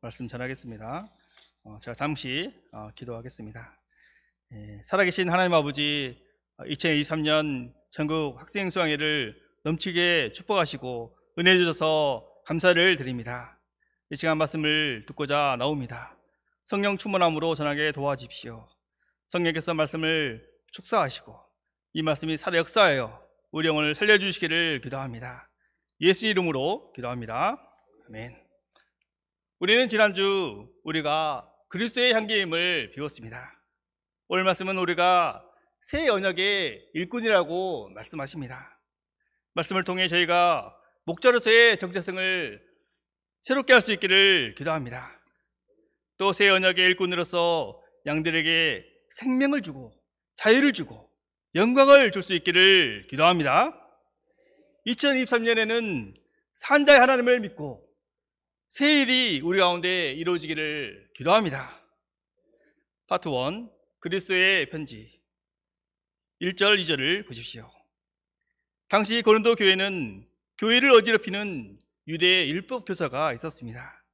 말씀 전하겠습니다. 어, 제가 잠시 어, 기도하겠습니다. 예, 살아계신 하나님 아버지 2023년 어, 전국 학생 수강회를 넘치게 축복하시고 은혜 주셔서 감사를 드립니다. 이 시간 말씀을 듣고자 나옵니다. 성령 충만함으로 전하게 도와주십시오. 성령께서 말씀을 축사하시고 이 말씀이 살아 역사하여 우리 영혼을 살려주시기를 기도합니다. 예수 이름으로 기도합니다. 아멘. 우리는 지난주 우리가 그리스도의 향기임을 비웠습니다 오늘 말씀은 우리가 새 언약의 일꾼이라고 말씀하십니다. 말씀을 통해 저희가 목자로서의 정체성을 새롭게 할 수 있기를 기도합니다. 또 새 언약의 일꾼으로서 양들에게 생명을 주고 자유를 주고 영광을 줄 수 있기를 기도합니다. 2023년에는 산자의 하나님을 믿고 새 일이 우리 가운데 이루어지기를 기도합니다. 파트 1그리스의 편지 1절 2절을 보십시오. 당시 고린도 교회는 교회를 어지럽히는 유대의 율법 교사가 있었습니다.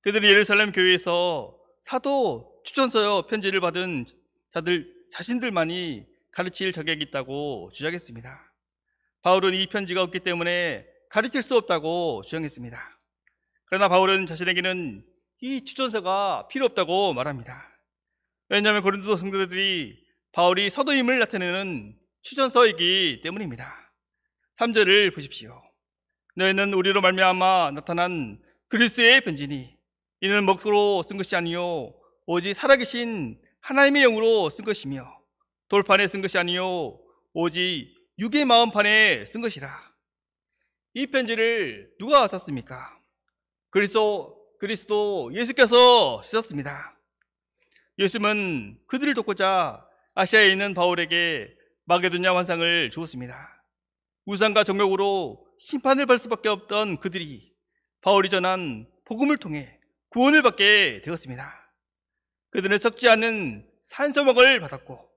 그들은 예루살렘 교회에서 사도 추천서여 편지를 받은 자들 자신들만이 가르칠 자격이 있다고 주장했습니다. 바울은 이 편지가 없기 때문에 가르칠 수 없다고 주장했습니다. 그러나 바울은 자신에게는 이 추천서가 필요 없다고 말합니다. 왜냐하면 고린도 성도들이 바울이 서도임을 나타내는 추천서이기 때문입니다. 3절을 보십시오. 너희는 우리로 말미암아 나타난 그리스의 변진이 이는 먹으로 쓴 것이 아니요 오직 살아계신 하나님의 영으로 쓴 것이며 돌판에 쓴 것이 아니요 오직 육의 마음판에 쓴 것이라. 이 편지를 누가 썼습니까? 그리스도, 그리스도 예수께서 쓰셨습니다. 예수님은 그들을 돕고자 아시아에 있는 바울에게 마게도냐 환상을 주었습니다. 우상과 정욕으로 심판을 받을 수밖에 없던 그들이 바울이 전한 복음을 통해 구원을 받게 되었습니다. 그들은 썩지 않는 산소막을 받았고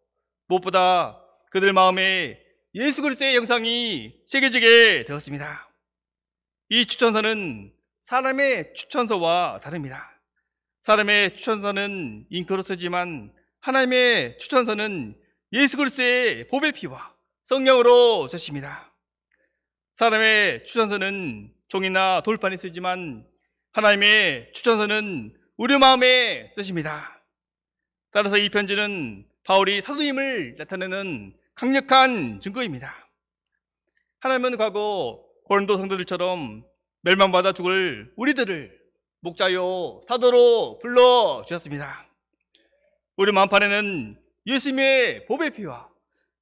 무엇보다 그들 마음에 예수 그리스도의 영상이 새겨지게 되었습니다. 이 추천서는 사람의 추천서와 다릅니다. 사람의 추천서는 잉크로 쓰지만 하나님의 추천서는 예수 그리스도의 보배 피와 성령으로 쓰십니다. 사람의 추천서는 종이나 돌판에 쓰지만 하나님의 추천서는 우리 마음에 쓰십니다. 따라서 이 편지는 바울이 사도임을 나타내는 강력한 증거입니다. 하나님은 과거 고린도 성도들처럼 멸망받아 죽을 우리들을 목자요 사도로 불러 주셨습니다. 우리 만판에는 예수님의 보배 피와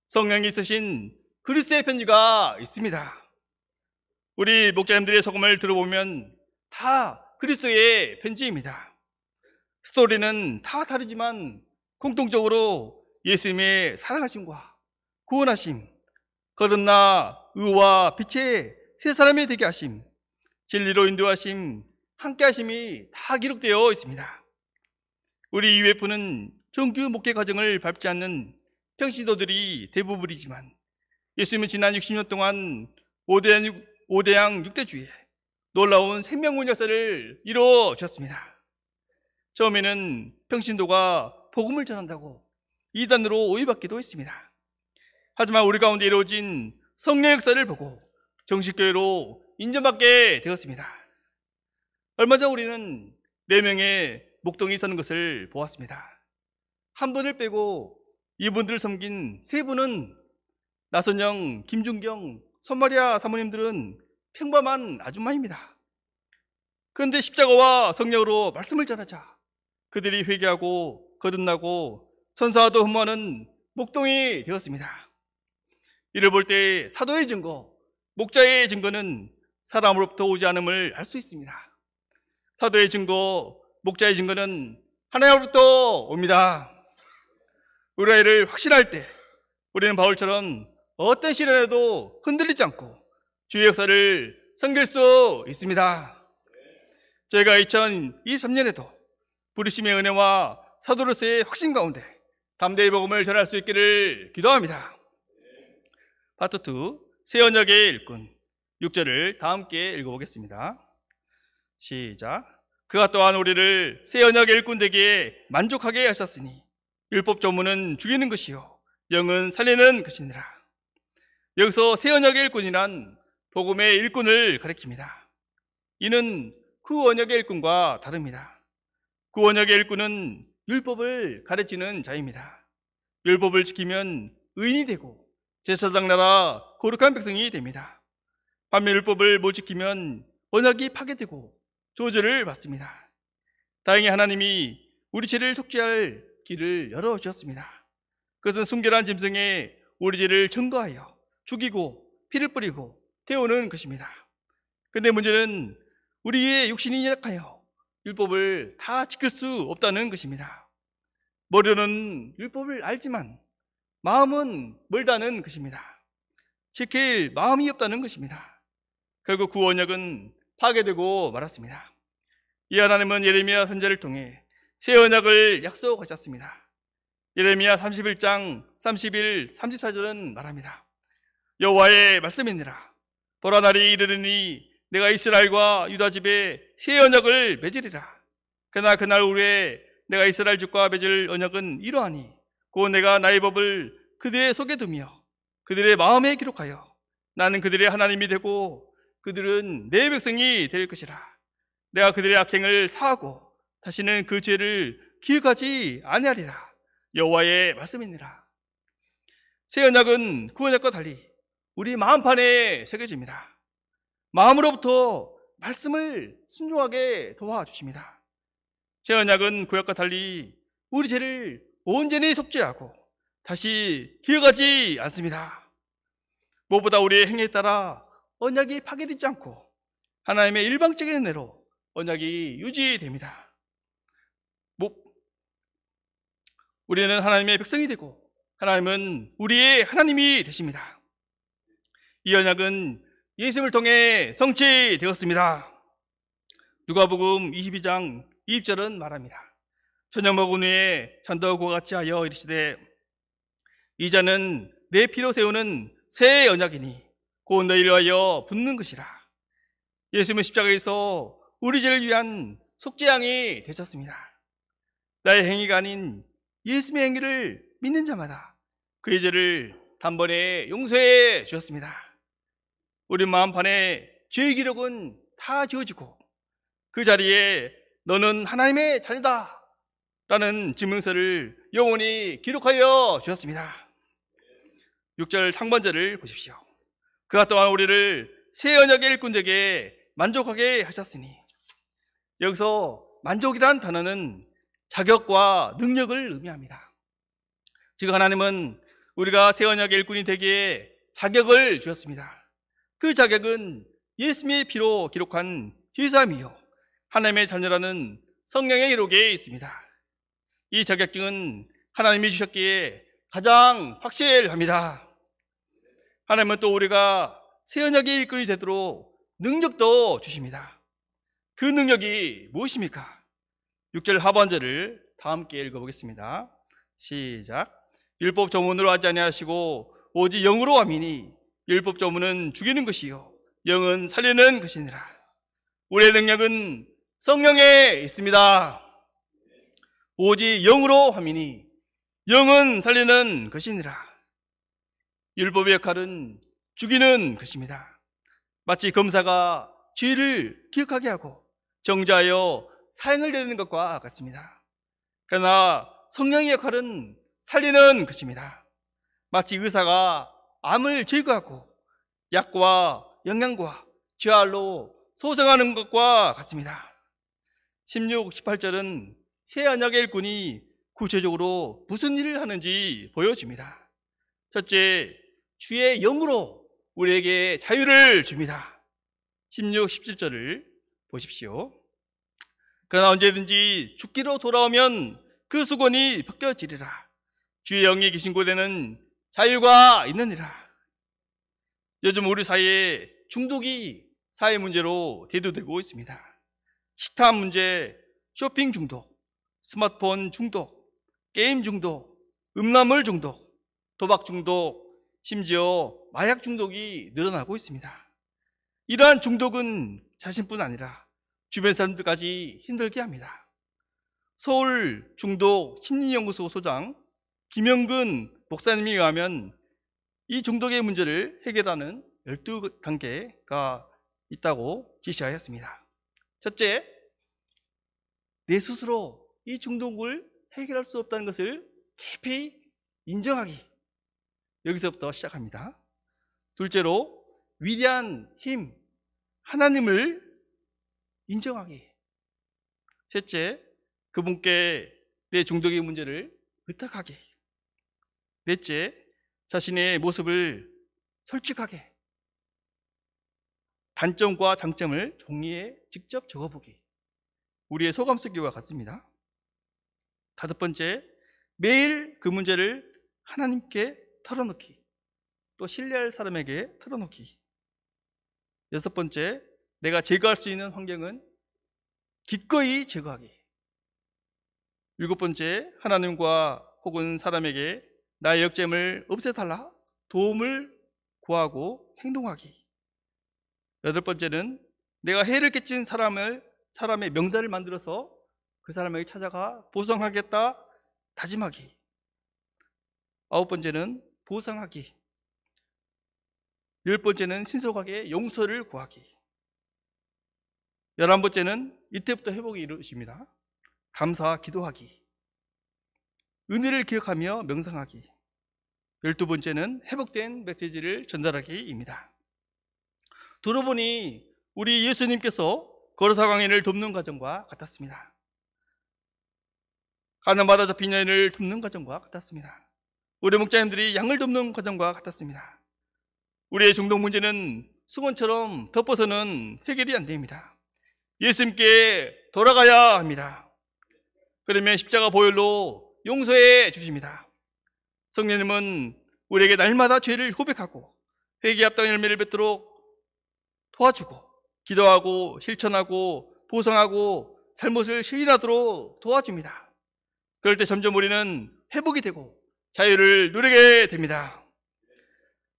성령이 있으신 그리스도의 편지가 있습니다. 우리 목자님들의 소금을 들어보면 다 그리스도의 편지입니다. 스토리는 다 다르지만 공통적으로 예수님의 사랑하심과 구원하심, 거듭나 의와 빛의 세 사람이 되게 하심, 진리로 인도하심, 함께하심이 다 기록되어 있습니다. 우리 UF는 종교 목회 과정을 밟지 않는 평신도들이 대부분이지만 예수님은 지난 60년 동안 5대양 오대양 6대주에 의 놀라운 생명군 역사를 이루어졌습니다. 처음에는 평신도가 복음을 전한다고 이단으로 오해받기도 했습니다. 하지만 우리 가운데 이루어진 성령 역사를 보고 정식교회로 인정받게 되었습니다. 얼마 전 우리는 네 명의 목동이 서는 것을 보았습니다. 한 분을 빼고 이분들을 섬긴 세 분은 나선영, 김준경, 선마리아 사모님들은 평범한 아줌마입니다. 그런데 십자가와 성령으로 말씀을 전하자 그들이 회개하고 거듭나고 선사도 흠모하는 목동이 되었습니다. 이를 볼 때 사도의 증거, 목자의 증거는 사람으로부터 오지 않음을 알 수 있습니다. 사도의 증거, 목자의 증거는 하나님으로부터 옵니다. 우리 의뢰를 확신할 때 우리는 바울처럼 어떤 시련에도 흔들리지 않고 주의 역사를 섬길 수 있습니다. 제가 2023년에도 부르심의 은혜와 사도로서의 확신 가운데 담대히 복음을 전할 수 있기를 기도합니다. 파트 2. 새 언약의 일꾼 6절을 다 함께 읽어보겠습니다. 시작. 그가 또한 우리를 새 언약의 일꾼 되기에 만족하게 하셨으니 율법 조문은 죽이는 것이요 영은 살리는 것이니라. 여기서 새 언약의 일꾼이란 복음의 일꾼을 가리킵니다. 이는 그 언약의 일꾼과 다릅니다. 그 언약의 일꾼은 율법을 가르치는 자입니다. 율법을 지키면 의인이 되고 제사장 나라 고룩한 백성이 됩니다. 반면율법을 못 지키면 언약이 파괴되고 조절을 받습니다. 다행히 하나님이 우리 죄를 속죄할 길을 열어주셨습니다. 그것은 순결한 짐승에 우리 죄를 증거하여 죽이고 피를 뿌리고 태우는 것입니다. 근데 문제는 우리의 육신이 약하여 율법을 다 지킬 수 없다는 것입니다. 머리로는 율법을 알지만 마음은 멀다는 것입니다. 지킬 마음이 없다는 것입니다. 결국 그 언약은 파괴되고 말았습니다. 이 하나님은 예레미야 선자를 통해 새 언약을 약속하셨습니다. 예레미야 31장 31, 34절은 말합니다. 여호와의 말씀이니라. 보라 날이 이르르니 내가 이스라엘과 유다 집에 새 언약을 맺으리라. 그러나 그날 우리 내가 이스라엘 집과 맺을 언약은 이러하니 곧 내가 나의 법을 그들의 속에 두며 그들의 마음에 기록하여 나는 그들의 하나님이 되고 그들은 내 백성이 될 것이라. 내가 그들의 악행을 사하고 다시는 그 죄를 기억하지 아니하리라. 여호와의 말씀이니라. 새 언약은 구원약과 그 달리 우리 마음판에 새겨집니다. 마음으로부터 말씀을 순종하게 도와주십니다. 새 언약은 구약과 그 달리 우리 죄를 온전히 속죄하고 다시 기억하지 않습니다. 무엇보다 우리의 행위에 따라 언약이 파괴되지 않고 하나님의 일방적인 은혜로 언약이 유지됩니다. 우리는 하나님의 백성이 되고 하나님은 우리의 하나님이 되십니다. 이 언약은 예수님을 통해 성취되었습니다. 누가복음 22장 2절은 말합니다. 저녁 먹은 후에 잔더고 같이 하여 이르시되 이자는 내 피로 세우는 새 언약이니 곧 너희를 위하여 붙는 것이라. 예수님의 십자가에서 우리 죄를 위한 속죄양이 되셨습니다. 나의 행위가 아닌 예수님의 행위를 믿는 자마다 그의 죄를 단번에 용서해 주셨습니다. 우리 마음판에 죄의 기록은 다 지워지고 그 자리에 너는 하나님의 자녀다 라는 증명서를 영원히 기록하여 주셨습니다. 6절 상반절을 보십시오. 그가 또한 우리를 새 언약의 일꾼에게 만족하게 하셨으니 여기서 만족이란 단어는 자격과 능력을 의미합니다. 지금 하나님은 우리가 새 언약의 일꾼이 되기에 자격을 주셨습니다. 그 자격은 예수님의 피로 기록한 희삼이요 하나님의 자녀라는 성령의 기록에 있습니다. 이 자격증은 하나님이 주셨기에 가장 확실합니다. 하나님은 또 우리가 세연약의 일꾼이 되도록 능력도 주십니다. 그 능력이 무엇입니까? 6절 하반절을 다 함께 읽어보겠습니다. 시작. 율법 조문으로 하지 아니하시고 오직 영으로 하미니 율법 조문은 죽이는 것이요 영은 살리는 것이니라. 우리의 능력은 성령에 있습니다. 오직 영으로 하미니 영은 살리는 것이니라. 율법의 역할은 죽이는 것입니다. 마치 검사가 죄를 기억하게 하고 정자하여 사형을 내리는 것과 같습니다. 그러나 성령의 역할은 살리는 것입니다. 마치 의사가 암을 제거하고 약과 영양과 죄알로 소생하는 것과 같습니다. 16, 18절은 새 언약의 일꾼이 구체적으로 무슨 일을 하는지 보여줍니다. 첫째, 주의 영으로 우리에게 자유를 줍니다. 16, 17절을 보십시오. 그러나 언제든지 죽기로 돌아오면 그 수건이 벗겨지리라. 주의 영이 계신 곳에는 자유가 있느니라. 요즘 우리 사이에 중독이 사회 문제로 대두되고 있습니다. 식탐 문제, 쇼핑 중독, 스마트폰 중독, 게임 중독, 음란물 중독, 도박 중독, 심지어 마약 중독이 늘어나고 있습니다. 이러한 중독은 자신뿐 아니라 주변 사람들까지 힘들게 합니다. 서울 중독 심리연구소 소장 김영근 목사님이 의하면 이 중독의 문제를 해결하는 12단계가 있다고 제시하였습니다. 첫째, 내 스스로 이 중독을 해결할 수 없다는 것을 깊이 인정하기. 여기서부터 시작합니다. 둘째로 위대한 힘 하나님을 인정하기. 셋째, 그분께 내 중독의 문제를 의탁하기. 넷째, 자신의 모습을 솔직하게 단점과 장점을 종이에 직접 적어보기. 우리의 소감 쓰기와 같습니다. 다섯 번째, 매일 그 문제를 하나님께 털어놓기. 또 신뢰할 사람에게 털어놓기. 여섯 번째, 내가 제거할 수 있는 환경은 기꺼이 제거하기. 일곱 번째, 하나님과 혹은 사람에게 나의 역점을 없애달라 도움을 구하고 행동하기. 여덟 번째는 내가 해를 끼친 사람을 사람의 명단을 만들어서 그 사람에게 찾아가 보상하겠다 다짐하기. 아홉 번째는 보상하기. 열 번째는 신속하게 용서를 구하기. 열한 번째는 이때부터 회복이 이루어집니다. 감사 기도하기. 은혜를 기억하며 명상하기. 열두 번째는 회복된 메시지를 전달하기입니다. 들어보니 우리 예수님께서 거로사 광인을 돕는 과정과 같았습니다. 가난받다 잡힌 여인을 돕는 과정과 같았습니다. 우리 목자님들이 양을 돕는 과정과 같았습니다. 우리의 중독 문제는 수건처럼 덮어서는 해결이 안 됩니다. 예수님께 돌아가야 합니다. 그러면 십자가 보혈로 용서해 주십니다. 성령님은 우리에게 날마다 죄를 후백하고 회개 합당 열매를 맺도록 도와주고 기도하고 실천하고 보상하고 삶못을 실인하도록 도와줍니다. 그럴 때 점점 우리는 회복이 되고 자유를 누리게 됩니다.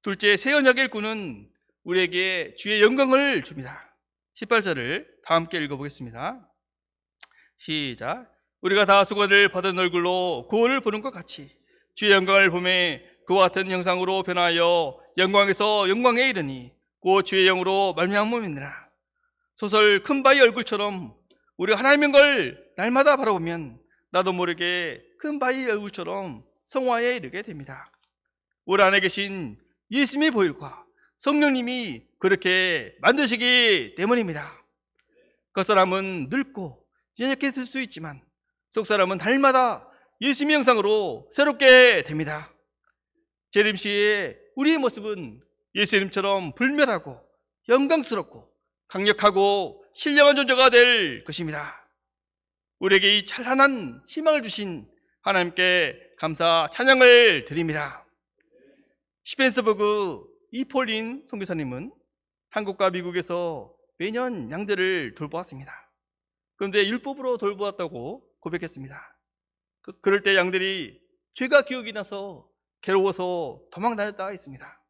둘째, 새 언약의 일꾼은 우리에게 주의 영광을 줍니다. 18절을 다 함께 읽어보겠습니다. 시작. 우리가 다 수건을 받은 얼굴로 구원을 보는 것 같이 주의 영광을 보매 그와 같은 형상으로 변하여 영광에서 영광에 이르니 곧 주의 영으로 말미암음이니라. 소설 큰 바위 얼굴처럼 우리 하나님인 걸 날마다 바라보면 나도 모르게 큰 바위 얼굴처럼 성화에 이르게 됩니다. 우리 안에 계신 예수님의 보일과 성령님이 그렇게 만드시기 때문입니다. 그사람은 늙고 연약해질 수 있지만 속사람은 달마다 예수님의 형상으로 새롭게 됩니다. 재림 시에 우리의 모습은 예수님처럼 불멸하고 영광스럽고 강력하고 신령한 존재가 될 것입니다. 우리에게 이 찬란한 희망을 주신 하나님께 감사 찬양을 드립니다. 시펜스버그 이폴린 선교사님은 한국과 미국에서 매년 양들을 돌보았습니다. 그런데 율법으로 돌보았다고 고백했습니다. 그, 럴때 양들이 죄가 기억이 나서 괴로워서 도망다녔다했습니다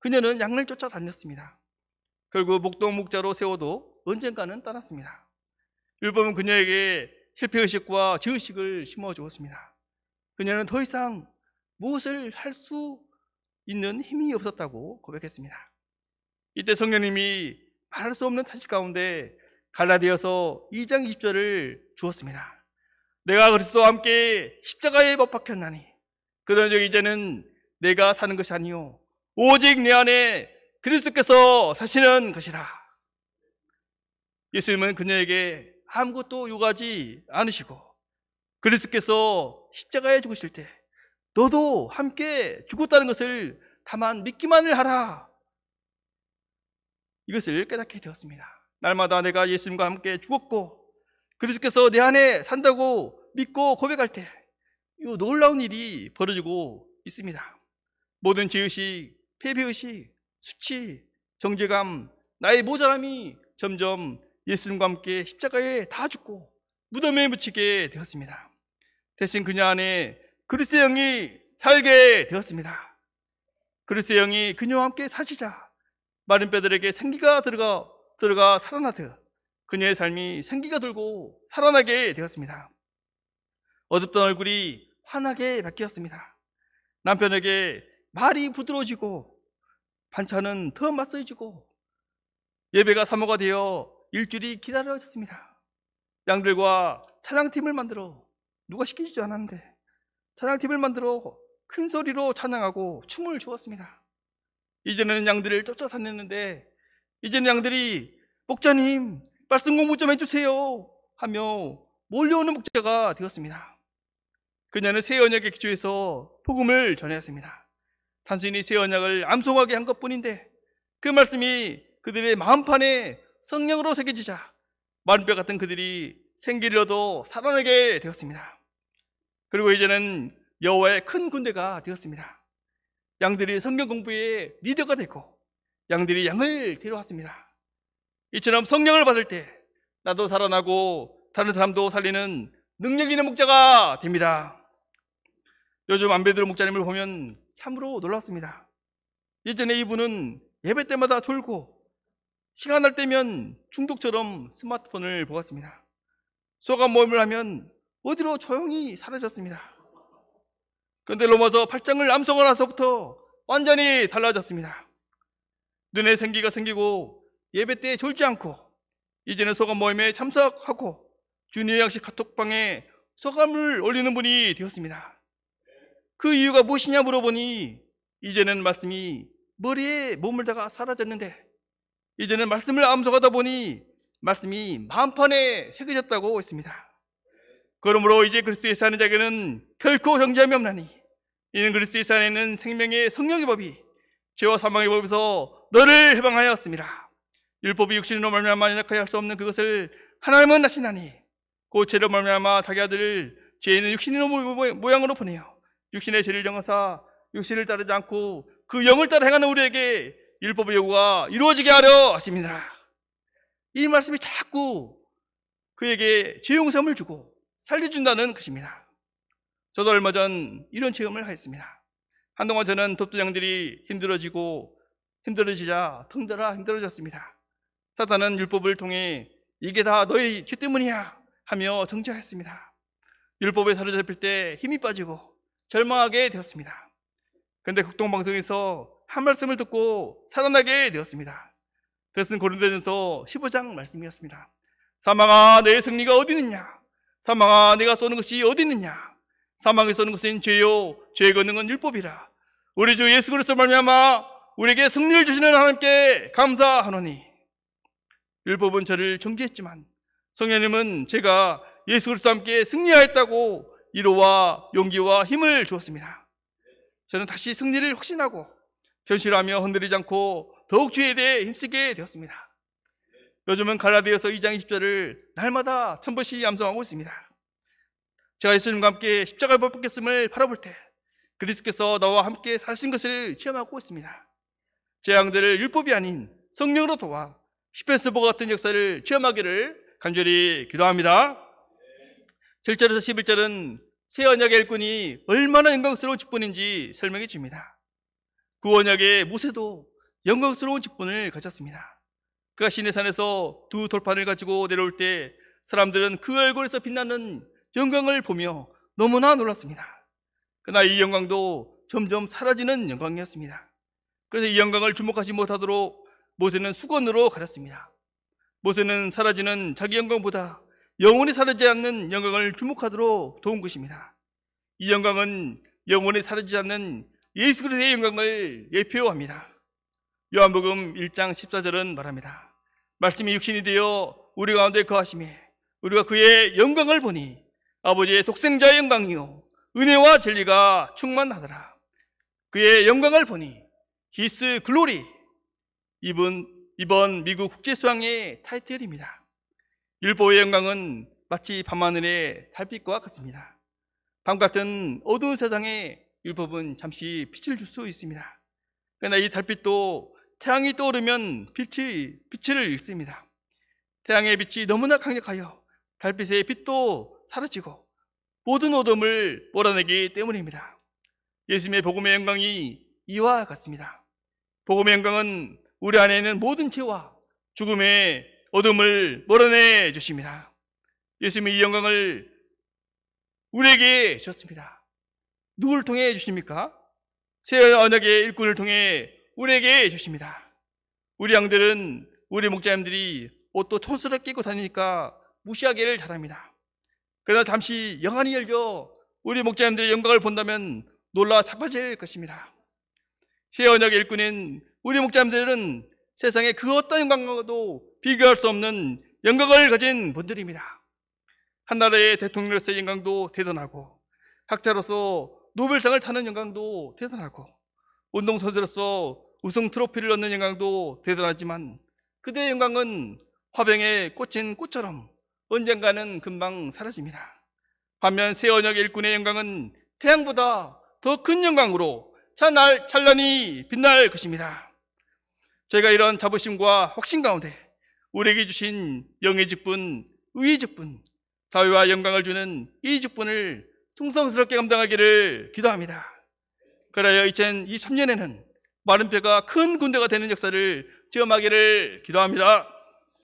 그녀는 양을 쫓아다녔습니다. 결국 목동 목자로 세워도 언젠가는 떠났습니다. 율법은 그녀에게 실패의식과 죄의식을 심어주었습니다. 그녀는 더 이상 무엇을 할 수 있는 힘이 없었다고 고백했습니다. 이때 성령님이 말할 수 없는 탄식 가운데 갈라디아서 2장 20절을 주었습니다. 내가 그리스도와 함께 십자가에 못 박혔나니 그런 즉 이제는 내가 사는 것이 아니요 오직 내 안에 그리스도께서 사시는 것이라. 예수님은 그녀에게 아무것도 요구하지 않으시고 그리스도께서 십자가에 죽으실 때 너도 함께 죽었다는 것을 다만 믿기만을 하라. 이것을 깨닫게 되었습니다. 날마다 내가 예수님과 함께 죽었고 그리스도께서 내 안에 산다고 믿고 고백할 때 이 놀라운 일이 벌어지고 있습니다. 모든 죄의식, 패배의식, 수치, 정죄감, 나의 모자람이 점점 예수님과 함께 십자가에 다 죽고 무덤에 묻히게 되었습니다. 대신 그녀 안에 그리스의 영이 살게 되었습니다. 그리스의 영이 그녀와 함께 사시자 마린 뼈들에게 생기가 들어가 들어가 살아나듯 그녀의 삶이 생기가 돌고 살아나게 되었습니다. 어둡던 얼굴이 환하게 바뀌었습니다. 남편에게 말이 부드러워지고 반찬은 더 맛있어지고 예배가 사모가 되어 일주일이 기다려졌습니다. 양들과 차량팀을 만들어 누가 시키지도 않았는데 찬양 팀을 만들어 큰 소리로 찬양하고 춤을 추었습니다 이제는 양들을 쫓아다녔는데 이제는 양들이 목자님 말씀 공부 좀 해주세요 하며 몰려오는 목자가 되었습니다. 그녀는 새 언약의 기초에서 복음을 전했습니다. 단순히 새 언약을 암송하게 한 것뿐인데 그 말씀이 그들의 마음판에 성령으로 새겨지자 만뼈 같은 그들이 생기를 얻어 살아나게 되었습니다. 그리고 이제는 여호와의 큰 군대가 되었습니다. 양들이 성경 공부의 리더가 되고 양들이 양을 데려왔습니다. 이처럼 성령을 받을 때 나도 살아나고 다른 사람도 살리는 능력 있는 목자가 됩니다. 요즘 안베드로 목자님을 보면 참으로 놀랐습니다. 예전에 이분은 예배 때마다 졸고 시간 날 때면 중독처럼 스마트폰을 보았습니다. 소감 모임을 하면 어디로 조용히 사라졌습니다. 그런데 로마서 8장을 암송을 나서부터 완전히 달라졌습니다. 눈에 생기가 생기고 예배 때 졸지 않고 이제는 소감 모임에 참석하고 주니어 양식 카톡방에 소감을 올리는 분이 되었습니다. 그 이유가 무엇이냐 물어보니 이제는 말씀이 머리에 머물다가 사라졌는데 이제는 말씀을 암송하다 보니 말씀이 마음판에 새겨졌다고 했습니다. 그러므로 이제 그리스도의 사는 자에게는 결코 형제함이 없나니 이는 그리스도의 사에는 생명의 성령의 법이 죄와 사망의 법에서 너를 해방하였습니다. 율법이 육신으로 말미암아 연약하게 할수 없는 그것을 하나님은 나시나니곧 죄로 말미암아 자기 아들을 죄인는육신으로 모양으로 보내요. 육신의 죄를 정하사 육신을 따르지 않고 그 영을 따라 행하는 우리에게 율법의 요구가 이루어지게 하려 하십니다. 이 말씀이 자꾸 그에게 죄용성을 주고 살려준다는 것입니다. 저도 얼마 전 이런 체험을 했습니다. 한동안 저는 돕도장들이 힘들어지고 힘들어지자 덩들아 힘들어졌습니다. 사탄은 율법을 통해 이게 다 너의 죄 때문이야 하며 정죄했습니다. 율법에 사로잡힐 때 힘이 빠지고 절망하게 되었습니다. 그런데 국동방송에서한 말씀을 듣고 살아나게 되었습니다. 그것은 고린도전서 15장 말씀이었습니다. 사망아 내 승리가 어디 있느냐? 사망아 내가 쏘는 것이 어디 있느냐? 사망에 쏘는 것은 죄요 죄에 걷는 건 율법이라. 우리 주 예수 그리스도 말미암아 우리에게 승리를 주시는 하나님께 감사하노니 율법은 저를 정지했지만 성령님은 제가 예수 그리스도와 함께 승리하였다고 위로와 용기와 힘을 주었습니다. 저는 다시 승리를 확신하고 현실하며 흔들리지 않고 더욱 주에 대해 힘쓰게 되었습니다. 요즘은 갈라디아서 2장 20절을 날마다 천 번씩 암송하고 있습니다. 제가 예수님과 함께 십자가를 벗겠음을 바라볼 때 그리스께서 나와 함께 사신 것을 체험하고 있습니다. 재앙들을 율법이 아닌 성령으로 도와 시펜스보 같은 역사를 체험하기를 간절히 기도합니다. 7절에서 11절은 새 언약의 일꾼이 얼마나 영광스러운 직분인지 설명해 줍니다. 구언약의 모세도 영광스러운 직분을 가졌습니다. 그가 시내산에서 두 돌판을 가지고 내려올 때 사람들은 그 얼굴에서 빛나는 영광을 보며 너무나 놀랐습니다. 그러나 이 영광도 점점 사라지는 영광이었습니다. 그래서 이 영광을 주목하지 못하도록 모세는 수건으로 가렸습니다. 모세는 사라지는 자기 영광보다 영원히 사라지지 않는 영광을 주목하도록 도운 것입니다. 이 영광은 영원히 사라지지 않는 예수 그리스도의 영광을 예표합니다. 요한복음 1장 14절은 말합니다. 말씀이 육신이 되어 우리 가운데 거하심에 우리가 그의 영광을 보니 아버지의 독생자의 영광이요 은혜와 진리가 충만하더라. 그의 영광을 보니 히스 글로리 이번 이번 미국 국제 수상의 타이틀입니다. 율법의 영광은 마치 밤하늘의 달빛과 같습니다. 밤 같은 어두운 세상에 율법은 잠시 빛을 줄 수 있습니다. 그러나 이 달빛도 태양이 떠오르면 빛이 빛을 잃습니다. 태양의 빛이 너무나 강력하여 달빛의 빛도 사라지고 모든 어둠을 몰아내기 때문입니다. 예수님의 복음의 영광이 이와 같습니다. 복음의 영광은 우리 안에 있는 모든 죄와 죽음의 어둠을 몰아내 주십니다. 예수님의이 영광을 우리에게 주셨습니다. 누굴 통해 주십니까? 새 언약의 일꾼을 통해 우리에게 주십니다. 우리 양들은 우리 목자님들이 옷도 촌스럽게 입고 다니니까 무시하기를 잘합니다. 그러나 잠시 영안이 열려 우리 목자님들의 영광을 본다면 놀라 자빠질 것입니다. 새 언약의 일꾼인 우리 목자님들은 세상에그 어떤 영광과도 비교할 수 없는 영광을 가진 분들입니다. 한 나라의 대통령으로서의 영광도 대단하고 학자로서 노벨상을 타는 영광도 대단하고 운동선수로서 우승 트로피를 얻는 영광도 대단하지만 그들의 영광은 화병에 꽂힌 꽃처럼 언젠가는 금방 사라집니다. 반면 새 언약 일꾼의 영광은 태양보다 더 큰 영광으로 찬날 찬란히 빛날 것입니다. 제가 이런 자부심과 확신 가운데 우리에게 주신 영의 직분, 의의 직분, 사회와 영광을 주는 이 직분을 충성스럽게 감당하기를 기도합니다. 그래야 2023년에는 마른 뼈가 큰 군대가 되는 역사를 체험하기를 기도합니다.